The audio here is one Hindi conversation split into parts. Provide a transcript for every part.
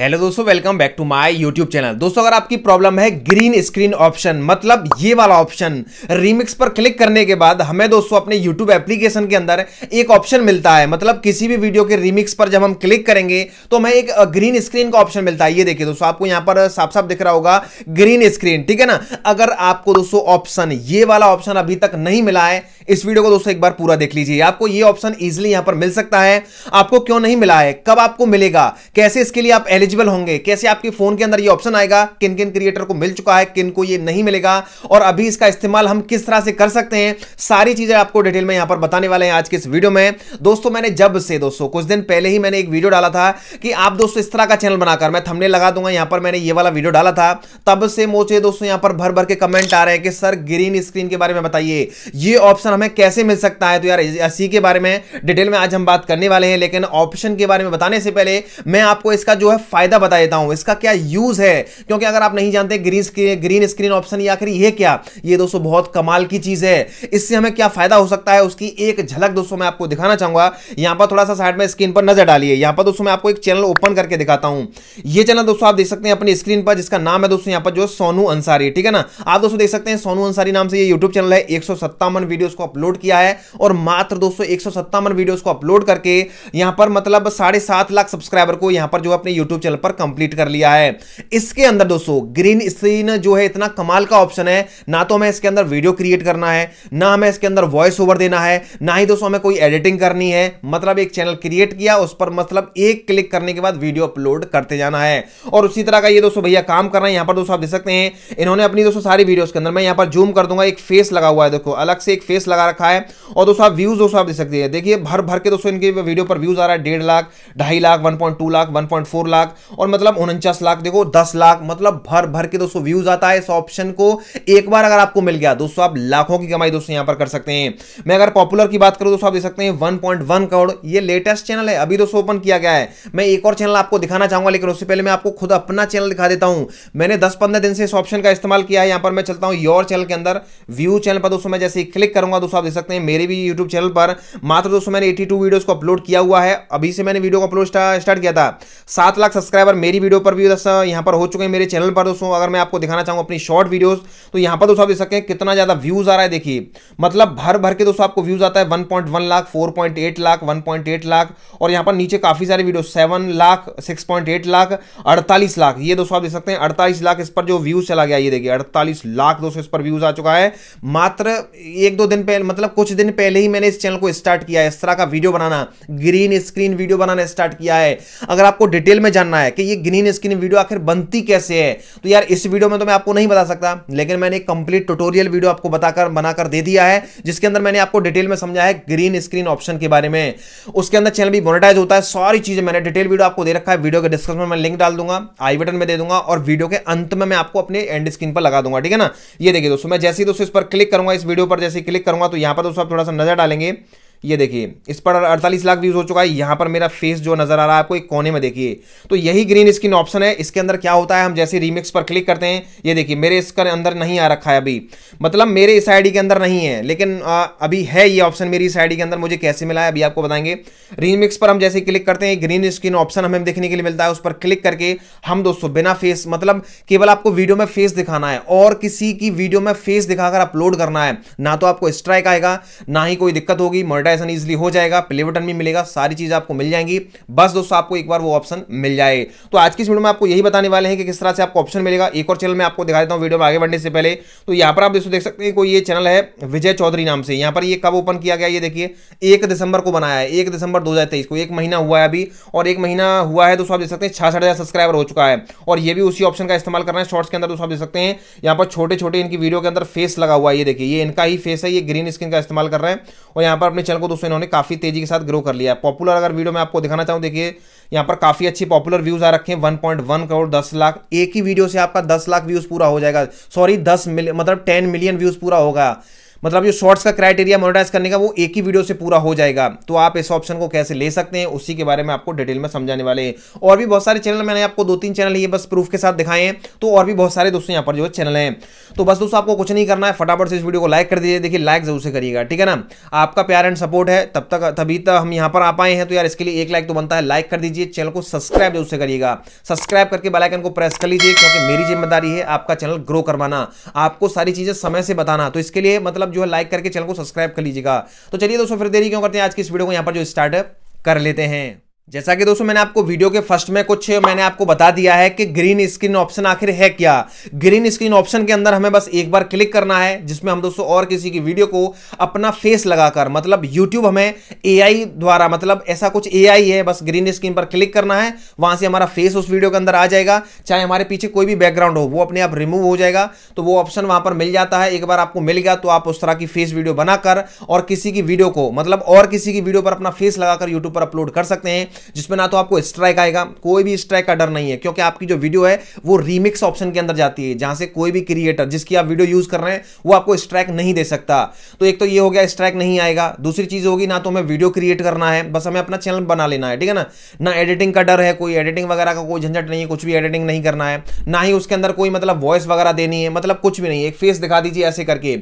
हेलो दोस्तों welcome back to my YouTube channel दोस्तों अगर आपकी प्रॉब्लम है ग्रीन स्क्रीन ऑप्शन मतलब ये वाला ऑप्शन रीमिक्स पर क्लिक करने के बाद हमें दोस्तों अपने यूट्यूब एप्लीकेशन के अंदर एक ऑप्शन मिलता है मतलब किसी भी वीडियो के रिमिक्स पर जब हम क्लिक करेंगे तो हमें एक ग्रीन स्क्रीन का ऑप्शन मिलता है ये देखिए दोस्तों आपको यहाँ पर साफ साफ दिख रहा होगा ग्रीन स्क्रीन ठीक है ना अगर आपको दोस्तों ऑप्शन ये वाला ऑप्शन अभी तक नहीं मिला है इस वीडियो को दोस्तों एक बार पूरा देख लीजिए आपको ये ऑप्शन इजिली यहाँ पर मिल सकता है आपको क्यों नहीं मिला है कब आपको मिलेगा कैसे इसके लिए आप एलिजिबल एलिजिबल होंगे कैसे आपके फोन के अंदर ये ऑप्शन आएगा किन किन क्रिएटर को मिल चुका है किन को ये नहीं मिलेगा और अभी इसका इस्तेमाल हम किस तरह से कर सकते हैं सारी चीजें आपको डिटेल में यहां पर बताने वाले हैं आज के इस वीडियो में दोस्तों मैंने जब से दोस्तों कुछ दिन पहले ही मैंने एक वीडियो डाला था कि आप दोस्तों इस तरह का चैनल बनाकर मैं थमने लगा दूंगा यहां पर मैंने ये वाला वीडियो डाला था तब से मोचे दोस्तों यहां पर भर भर के कमेंट आ रहे हैं कि सर ग्रीन स्क्रीन के बारे में बताइए ये ऑप्शन हमें कैसे मिल सकता है तो यार इसी के बारे में डिटेल में आज हम बात करने वाले हैं लेकिन ऑप्शन के बारे में बताने से पहले मैं आपको इसका जो है फायदा बता देता हूं इसका क्या यूज है क्योंकि अगर आप नहीं जानते green screen green screen option आखिर ये क्या ये दोस्तों बहुत कमाल की चीज है इससे हमें क्या फायदा हो सकता है उसकी एक झलक दोस्तों मैं आपको दिखाना चाहूंगा यहां पर थोड़ा सा साइड में स्क्रीन पर नजर डालिए यहां पर दोस्तों मैं आपको एक चैनल ओपन करके दिखाता हूं यह चैनल दोस्तों आप देख सकते हैं अपनी स्क्रीन पर जिसका नाम है दोस्तों यहां पर जो सोनू अंसारी ठीक है ना आप दोस्तों देख सकते हैं सोनू अंसारी नाम से ये यूट्यूब चैनल है एक वीडियोस को अपलोड किया है और मात्र दोस्तों एक वीडियोस को अपलोड करके यहां पर मतलब साढ़े सात लाख सब्सक्राइबर को यहां पर जो अपने यूट्यूब यूट्यूब चैनल पर कंप्लीट कर लिया है इसके अंदर दोस्तों ग्रीन स्क्रीन जो है इतना कमाल का ऑप्शन है ना तो हमें इसके अंदर वीडियो क्रिएट करना है ना हमें इसके अंदर वॉइस ओवर देना है ना ही दोस्तों हमें कोई एडिटिंग करनी है मतलब एक चैनल क्रिएट किया उस पर मतलब एक क्लिक करने के बाद वीडियो अपलोड करते जाना है और उसी तरह का ये दोस्तों भैया काम कर रहे हैं यहां पर दोस्तों आप देख सकते हैं इन्होंने अपनी दोस्तों सारी वीडियो के अंदर मैं यहां पर जूम कर दूंगा एक फेस लगा हुआ है देखो अलग से एक फेस लगा रखा है और दोस्तों आप व्यूज दोस्तों आप देख सकते हैं देखिए भर भर के दोस्तों इनके वीडियो पर व्यूज आ रहा है डेढ़ लाख ढाई लाख वन लाख वन लाख लाख और मतलब उनचास लाख देखो दस लाख मतलब भर भर के दोस्तों व्यूज आता है इस ऑप्शन को एक बार अगर आपको मिल गया दोस्तों आप लाखों की कमाई दोस्तों यहां पर कर सकते हैं मैं अगर पॉपुलर की बात करूं दोस्तों आप देख सकते हैं वन करोड़ ये लेटेस्ट चैनल है अभी दोस्तों ओपन किया गया है मैं एक और चैनल आपको दिखाना चाहूंगा लेकिन उससे पहले मैं आपको खुद अपना चैनल दिखा देता हूं मैंने दस पंद्रह दिन से इस ऑप्शन का इस्तेमाल किया है यहां पर मैं चलता हूं योर चैनल के अंदर व्यू चैनल पर दोस्तों मैं जैसे क्लिक करूंगा दोस्तों आप देख सकते हैं मेरे भी यूट्यूब चैनल पर मात्र दोस्तों मैंने एटी टू वीडियोज को अपलोड किया हुआ है अभी से मैंने वीडियो को अपलोड स्टार्ट किया था सात लाख सब्सक्राइबर मेरी वीडियो पर भी दोस्तों यहाँ पर हो चुके हैं मेरे चैनल पर दोस्तों अगर मैं आपको दिखाना चाहूँगा अपनी शॉर्ट वीडियोस तो यहाँ पर दोस्तों आप देख सकते हैं कितना ज़्यादा व्यूज़ आ रहा है देखिए मतलब भर भर के दोस्तों आपको व्यूज़ आता है one lakh four lakh one lakh और यहाँ पर नीचे काफ़ी सारे video seven lakh six lakh अड़तालीस लाख ये दोस्तों आप देख सकते हैं अड़तालीस लाख इस पर जो व्यूज़ चला गया ये देखिए अड़तालीस लाख दोस्तों इस पर व्यूज़ आ चुका है मात्र एक दो दिन पहले मतलब कुछ दिन पहले ही मैंने इस चैनल को स्टार्ट किया है इस तरह का वीडियो बनाना ग्रीन स्क्रीन वीडियो बनाना स्टार्ट किया है अगर आपको डिटेल में जानना जानना है कि ये ग्रीन स्क्रीन वीडियो आखिर बनती कैसे है तो यार इस वीडियो में तो मैं आपको नहीं बता सकता लेकिन मैंने एक कंप्लीट ट्यूटोरियल वीडियो आपको बताकर बनाकर दे दिया है जिसके अंदर मैंने आपको डिटेल में समझा है ग्रीन स्क्रीन ऑप्शन के बारे में उसके अंदर चैनल भी मोनिटाइज होता है सारी चीजें मैंने डिटेल वीडियो आपको दे रखा है वीडियो के डिस्क्रिप्शन में लिंक डाल दूंगा आई बटन में दे दूंगा और वीडियो के अंत में मैं आपको अपने एंड स्क्रीन पर लगा दूंगा ठीक है ना ये देखिए दोस्तों मैं जैसे ही दोस्तों इस पर क्लिक करूंगा इस वीडियो पर जैसे क्लिक करूंगा तो यहां पर दोस्तों आप थोड़ा सा नजर डालेंगे ये देखिए इस पर 48 लाख व्यूज हो चुका है यहाँ पर मेरा फेस जो नजर आ रहा है आपको एक कोने में देखिए तो यही ग्रीन स्क्रीन ऑप्शन है इसके अंदर क्या होता है हम जैसे रीमिक्स पर क्लिक करते हैं ये देखिए मेरे इसके अंदर नहीं आ रखा है अभी मतलब मेरे इस आईडी के अंदर नहीं है लेकिन आ, अभी है ये ऑप्शन मेरी इस आईडी के अंदर मुझे कैसे मिला है अभी आपको बताएंगे रीमिक्स पर हम जैसे क्लिक करते हैं ग्रीन स्क्रीन ऑप्शन हमें देखने के लिए मिलता है उस पर क्लिक करके हम दोस्तों बिना फेस मतलब केवल आपको वीडियो में फेस दिखाना है और किसी की वीडियो में फेस दिखाकर अपलोड करना है ना तो आपको स्ट्राइक आएगा ना ही कोई दिक्कत होगी मर्डर मोनेटाइजेशन इजिली हो जाएगा प्ले बटन भी मिलेगा सारी चीज़ आपको मिल जाएंगी बस दोस्तों आपको एक बार वो ऑप्शन मिल जाए तो आज की वीडियो में आपको यही बताने वाले हैं कि किस तरह से आपको ऑप्शन मिलेगा एक और चैनल में आपको दिखा देता हूँ वीडियो में आगे बढ़ने से पहले तो यहाँ पर आप दोस्तों देख सकते हैं कोई ये चैनल है विजय चौधरी नाम से यहाँ पर ये कब ओपन किया गया ये देखिए एक दिसंबर को बनाया है एक दिसंबर दो को एक महीना हुआ है अभी और एक महीना हुआ है दोस्तों आप देख सकते हैं छासठ सब्सक्राइबर हो चुका है और ये भी उसी ऑप्शन का इस्तेमाल करना है शॉर्ट्स के अंदर दोस्तों आप देख सकते हैं यहाँ पर छोटे छोटे इनकी वीडियो के अंदर फेस लगा हुआ है ये देखिए ये इनका ही फेस है ये ग्रीन स्किन का इस्तेमाल कर रहे हैं और यहाँ पर अपने चैनल को दोस्तों इन्होंने काफ़ी तेजी के साथ ग्रो कर लिया है पॉपुलर अगर वीडियो मैं आपको दिखाना चाहूँ देखिए यहाँ पर काफ़ी अच्छी पॉपुलर व्यूज़ आ रखे हैं वन पॉइंट वन करोड़ दस लाख एक ही वीडियो से आपका दस लाख व्यूज़ पूरा हो जाएगा सॉरी दस मिलियन मतलब टेन मिलियन व्यूज़ पूरा होगा मतलब जो शॉर्ट्स का क्राइटेरिया मोनिटाइज करने का वो एक ही वीडियो से पूरा हो जाएगा तो आप इस ऑप्शन को कैसे ले सकते हैं उसी के बारे में आपको डिटेल में समझाने वाले हैं और भी बहुत सारे चैनल मैंने आपको दो तीन चैनल ये बस प्रूफ के साथ दिखाए हैं तो और भी बहुत सारे दोस्तों यहाँ पर जो चैनल हैं तो बस दोस्तों आपको कुछ नहीं करना है फटाफट से इस वीडियो को लाइक कर दीजिए देखिए लाइक जरूर से करिएगा ठीक है ना आपका प्यार एंड सपोर्ट है तब तक तभी तक हम यहाँ पर आ पाए हैं तो यार इसके लिए एक लाइक तो बनता है लाइक कर दीजिए चैनल को सब्सक्राइब जरूर से करिएगा सब्सक्राइब करके बेलाइकन को प्रेस कर लीजिए क्योंकि मेरी जिम्मेदारी है आपका चैनल ग्रो करवाना आपको सारी चीजें समय से बताना तो इसके लिए मतलब आप जो है लाइक करके चैनल को सब्सक्राइब कर लीजिएगा तो चलिए दोस्तों फिर देरी क्यों करते हैं आज की इस वीडियो को यहाँ पर जो स्टार्ट कर लेते हैं जैसा कि दोस्तों मैंने आपको वीडियो के फर्स्ट में कुछ मैंने आपको बता दिया है कि ग्रीन स्क्रीन ऑप्शन आखिर है क्या ग्रीन स्क्रीन ऑप्शन के अंदर हमें बस एक बार क्लिक करना है जिसमें हम दोस्तों और किसी की वीडियो को अपना फेस लगाकर मतलब यूट्यूब हमें ए द्वारा मतलब ऐसा कुछ ए है बस ग्रीन स्क्रीन पर क्लिक करना है वहां से हमारा फेस उस वीडियो के अंदर आ जाएगा चाहे हमारे पीछे कोई भी बैकग्राउंड हो वो अपने आप रिमूव हो जाएगा तो वो ऑप्शन वहां पर मिल जाता है एक बार आपको मिल गया तो आप उस तरह की फेस वीडियो बनाकर और किसी की वीडियो को मतलब और किसी की वीडियो पर अपना फेस लगाकर यूट्यूब पर अपलोड कर सकते हैं जिसमें ना तो आपको स्ट्राइक आएगा कोई भी स्ट्राइक का डर नहीं है क्योंकि आपकी जो वीडियो है वो रीमिक्स ऑप्शन के अंदर जाती है जहां से कोई भी क्रिएटर जिसकी आप वीडियो यूज कर रहे हैं वो आपको स्ट्राइक नहीं दे सकता तो एक तो ये हो गया स्ट्राइक नहीं आएगा दूसरी चीज होगी ना तो हमें वीडियो क्रिएट करना है बस हमें अपना चैनल बना लेना है ठीक है ना ना एडिटिंग का डर है कोई एडिटिंग वगैरह का कोई झंझट नहीं है कुछ भी एडिटिंग नहीं करना है ना ही उसके अंदर कोई मतलब वॉइस वगैरह देनी है मतलब कुछ भी नहीं एक फेस दिखा दीजिए ऐसे करके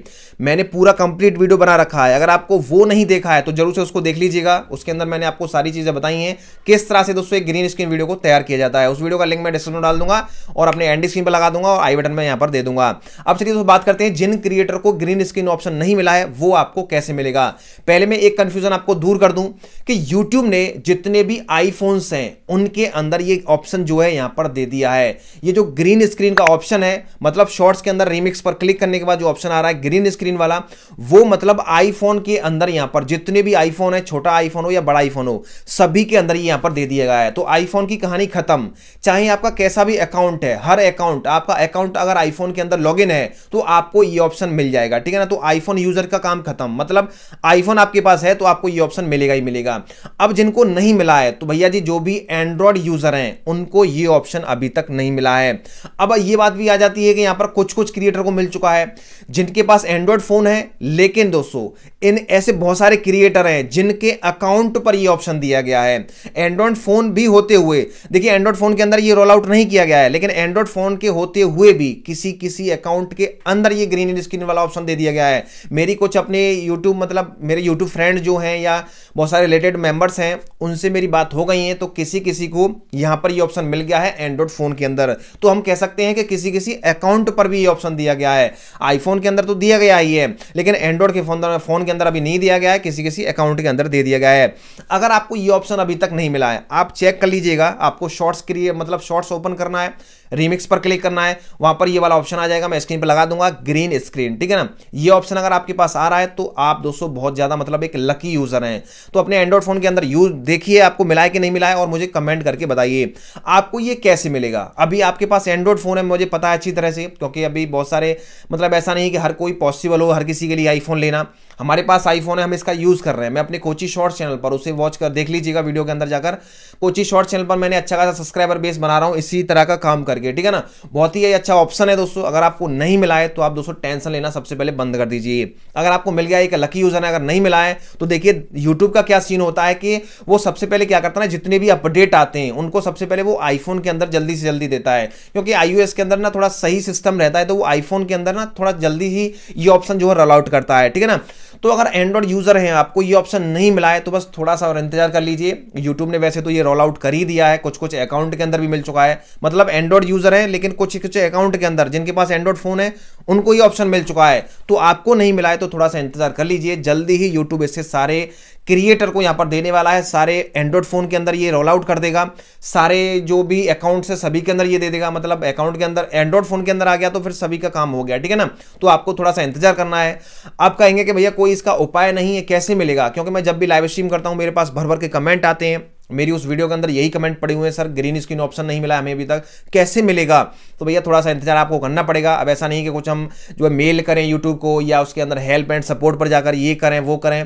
मैंने पूरा कंप्लीट वीडियो बना रखा है अगर आपको वो नहीं देखा है तो जरूर से उसको देख लीजिएगा उसके अंदर मैंने आपको सारी चीज़ें बताई हैं किस तरह से दोस्तों एक ग्रीन स्क्रीन वीडियो को तैयार किया जाता है उस वीडियो का लिंक मैं डिस्क्रिप्शन में डाल दूंगा और अपने एंड स्क्रीन पर लगा दूंगा और आई बटन में यहां पर दे दूंगा अब चलिए दोस्तों बात करते हैं जिन क्रिएटर को ग्रीन स्क्रीन ऑप्शन नहीं मिला है वो आपको कैसे मिलेगा पहले मैं एक कंफ्यूजन आपको दूर कर दूं कि यूट्यूब ने जितने भी आईफोन्स हैं उनके अंदर ये ऑप्शन जो है यहां पर दे दिया है ये जो ग्रीन स्क्रीन का ऑप्शन है मतलब शॉर्ट्स के अंदर रिमिक्स पर क्लिक करने के बाद जो ऑप्शन आ रहा है ग्रीन स्क्रीन वाला वो मतलब आईफोन के अंदर यहां पर जितने भी आईफोन है छोटा आईफोन हो या बड़ा आईफोन हो सभी के अंदर जानकारी यहाँ पर दे दिया गया है तो आईफोन की कहानी खत्म चाहे आपका कैसा भी अकाउंट है हर अकाउंट आपका अकाउंट अगर आईफोन के अंदर लॉगिन है तो आपको ये ऑप्शन मिल जाएगा ठीक है ना तो आईफोन यूजर का काम खत्म मतलब आईफोन आपके पास है तो आपको ये ऑप्शन मिलेगा ही मिलेगा अब जिनको नहीं मिला है तो भैया जी जो भी एंड्रॉयड यूजर हैं उनको ये ऑप्शन अभी तक नहीं मिला है अब ये बात भी आ जाती है कि यहाँ पर कुछ कुछ क्रिएटर को मिल चुका है जिनके पास एंड्रॉयड फोन है लेकिन दोस्तों इन ऐसे बहुत सारे क्रिएटर हैं जिनके अकाउंट पर ये ऑप्शन दिया गया है एंड्रॉइड फोन भी होते हुए देखिए एंड्रॉइड फोन के अंदर ये रोल आउट नहीं किया गया है लेकिन एंड्रॉइड फोन के होते हुए भी किसी किसी अकाउंट के अंदर ये ग्रीन स्क्रीन वाला ऑप्शन दे दिया गया है मेरी कुछ अपने यूट्यूब मतलब मेरे यूट्यूब फ्रेंड जो हैं या बहुत सारे रिलेटेड मेंबर्स हैं उनसे मेरी बात हो गई है तो किसी किसी को यहां पर ये ऑप्शन मिल गया है एंड्रॉइड फोन के अंदर तो हम कह सकते हैं कि किसी किसी अकाउंट पर भी ये ऑप्शन दिया गया है आईफोन के अंदर तो दिया गया ही है लेकिन एंड्रॉइड के फोन फोन के अंदर अभी नहीं दिया गया है किसी किसी अकाउंट के अंदर दे दिया गया है अगर आपको ये ऑप्शन अभी तक तक नहीं मिला है आप चेक कर लीजिएगा आपको शॉर्ट्स क्रिए मतलब शॉर्ट्स ओपन करना है रीमिक्स पर क्लिक करना है वहां पर ये वाला ऑप्शन आ जाएगा मैं स्क्रीन पर लगा दूंगा ग्रीन स्क्रीन ठीक है ना ये ऑप्शन अगर आपके पास आ रहा है तो आप दोस्तों बहुत ज़्यादा मतलब एक लकी यूज़र हैं तो अपने एंड्रॉइड फ़ोन के अंदर यूज देखिए आपको मिला है कि नहीं मिला है और मुझे कमेंट करके बताइए आपको ये कैसे मिलेगा अभी आपके पास एंड्रॉइड फ़ोन है मुझे पता है अच्छी तरह से क्योंकि अभी बहुत सारे मतलब ऐसा नहीं कि हर कोई पॉसिबल हो हर किसी के लिए आईफोन लेना हमारे पास आईफोन है हम इसका यूज़ कर रहे हैं मैं अपने कोची शॉर्ट चैनल पर उसे वॉच कर देख लीजिएगा वीडियो के अंदर जाकर कोची शॉर्ट चैनल पर मैंने अच्छा खासा सब्सक्राइबर बेस बना रहा हूँ इसी तरह का काम करके ठीक है ना बहुत ही अच्छा ऑप्शन है दोस्तों अगर आपको नहीं मिला है तो आप दोस्तों टेंशन लेना सबसे पहले बंद कर दीजिए अगर आपको मिल गया एक लकी यूज़र है अगर नहीं मिला है तो देखिए यूट्यूब का क्या सीन होता है कि वो सबसे पहले क्या करता है ना जितने भी अपडेट आते हैं उनको सबसे पहले वो आईफोन के अंदर जल्दी से जल्दी देता है क्योंकि आईओएस के अंदर ना थोड़ा सही सिस्टम रहता है तो वो आईफोन के अंदर ना थोड़ा जल्दी ही ये ऑप्शन जो है रोल आउट करता है ठीक है ना तो अगर एंड्रॉइड यूज़र हैं आपको ये ऑप्शन नहीं मिला है तो बस थोड़ा सा और इंतजार कर लीजिए यूट्यूब ने वैसे तो ये रोल आउट कर ही दिया है कुछ कुछ अकाउंट के अंदर भी मिल चुका है मतलब एंड्रॉइड यूज़र है लेकिन कुछ कुछ अकाउंट के अंदर जिनके पास एंड्रॉइड फ़ोन है उनको ये ऑप्शन मिल चुका है तो आपको नहीं मिला है तो थोड़ा सा इंतजार कर लीजिए जल्दी ही यूट्यूब इससे सारे क्रिएटर को यहाँ पर देने वाला है सारे एंड्रॉयड फ़ोन के अंदर ये रोल आउट कर देगा सारे जो भी अकाउंट्स है सभी के अंदर ये दे देगा मतलब अकाउंट के अंदर एंड्रॉयड फ़ोन के अंदर आ गया तो फिर सभी का काम हो गया ठीक है ना तो आपको थोड़ा सा इंतजार करना है आप कहेंगे कि भैया कोई इसका उपाय नहीं है कैसे मिलेगा क्योंकि मैं जब भी लाइव स्ट्रीम करता हूँ मेरे पास भर भर के कमेंट आते हैं मेरी उस वीडियो के अंदर यही कमेंट पड़े हुए हैं सर ग्रीन स्क्रीन ऑप्शन नहीं मिला हमें अभी तक कैसे मिलेगा तो भैया थोड़ा सा इंतजार आपको करना पड़ेगा अब ऐसा नहीं कि कुछ हम जो है मेल करें यूट्यूब को या उसके अंदर हेल्प एंड सपोर्ट पर जाकर ये करें वो करें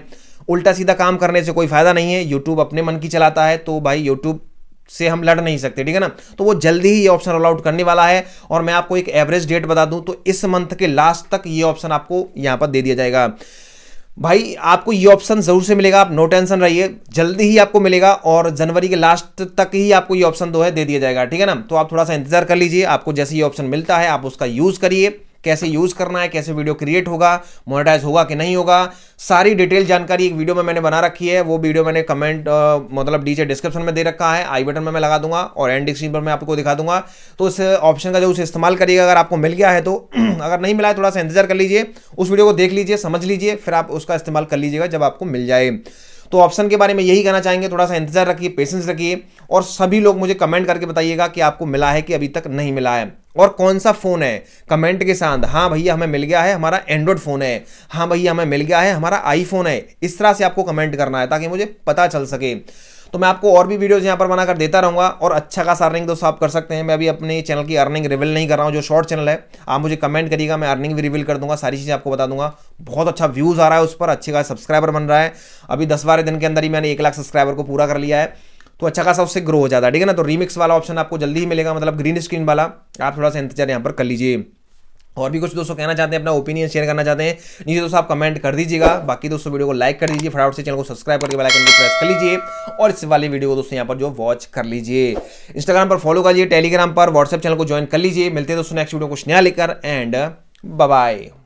उल्टा सीधा काम करने से कोई फ़ायदा नहीं है यूट्यूब अपने मन की चलाता है तो भाई यूट्यूब से हम लड़ नहीं सकते ठीक है ना तो वो जल्दी ही ये ऑप्शन रोल आउट करने वाला है और मैं आपको एक एवरेज डेट बता दूं तो इस मंथ के लास्ट तक ये ऑप्शन आपको यहां पर दे दिया जाएगा भाई आपको ये ऑप्शन जरूर से मिलेगा आप नो टेंशन रहिए जल्दी ही आपको मिलेगा और जनवरी के लास्ट तक ही आपको ये ऑप्शन दो है दे दिया जाएगा ठीक है ना तो आप थोड़ा सा इंतजार कर लीजिए आपको जैसे ये ऑप्शन मिलता है आप उसका यूज करिए कैसे यूज करना है कैसे वीडियो क्रिएट होगा मोनेटाइज होगा कि नहीं होगा सारी डिटेल जानकारी एक वीडियो में मैंने बना रखी है वो वीडियो मैंने कमेंट मतलब डीजे डिस्क्रिप्शन में दे रखा है आई बटन में मैं लगा दूंगा और एंड स्क्रीन पर मैं आपको दिखा दूंगा तो इस ऑप्शन का जो उसे इस्तेमाल करिएगा अगर आपको मिल गया है तो अगर नहीं मिला है थोड़ा सा इंतजार कर लीजिए उस वीडियो को देख लीजिए समझ लीजिए फिर आप उसका इस्तेमाल कर लीजिएगा जब आपको मिल जाए तो ऑप्शन के बारे में यही कहना चाहेंगे थोड़ा सा इंतजार रखिए पेशेंस रखिए और सभी लोग मुझे कमेंट करके बताइएगा कि आपको मिला है कि अभी तक नहीं मिला है और कौन सा फ़ोन है कमेंट के साथ हाँ भैया हमें मिल गया है हमारा एंड्रॉयड फ़ोन है हाँ भैया हमें मिल गया है हमारा आईफोन है इस तरह से आपको कमेंट करना है ताकि मुझे पता चल सके तो मैं आपको और भी वीडियोज़ यहाँ पर बनाकर देता रहूँगा और अच्छा खासा अर्निंग दोस्तों आप कर सकते हैं मैं अभी अपने चैनल की अर्निंग रिवील नहीं कर रहा हूँ जो शॉर्ट चैनल है आप मुझे कमेंट करिएगा मैं अर्निंग भी रिवील कर दूंगा सारी चीज़ें आपको बता दूंगा बहुत अच्छा व्यूज़ आ रहा है उस पर अच्छे खास सब्सक्राइबर बन रहा है अभी दस बारह दिन के अंदर ही मैंने एक लाख सब्सक्राइबर को पूरा कर लिया है तो अच्छा खासा उससे ग्रो हो जाता है ठीक है ना तो रीमिक्स वाला ऑप्शन आपको जल्दी ही मिलेगा मतलब ग्रीन स्क्रीन वाला आप थोड़ा सा इंतजार यहाँ पर कर लीजिए और भी कुछ दोस्तों कहना चाहते हैं अपना ओपिनियन शेयर करना चाहते हैं नीचे दोस्तों आप कमेंट कर दीजिएगा बाकी दोस्तों वीडियो को लाइक कर दीजिए फटाफट से चैनल को सब्सक्राइब करके बेल आइकन को प्रेस कर लीजिए और इस वाली वीडियो को दोस्तों यहाँ पर जो वॉच कर लीजिए इंस्टाग्राम पर फॉलो कर लीजिए टेलीग्राम पर व्हाट्सएप चैनल को ज्वाइन कर लीजिए मिलते हैं दोस्तों नेक्स्ट वीडियो कुछ नया लेकर एंड बाय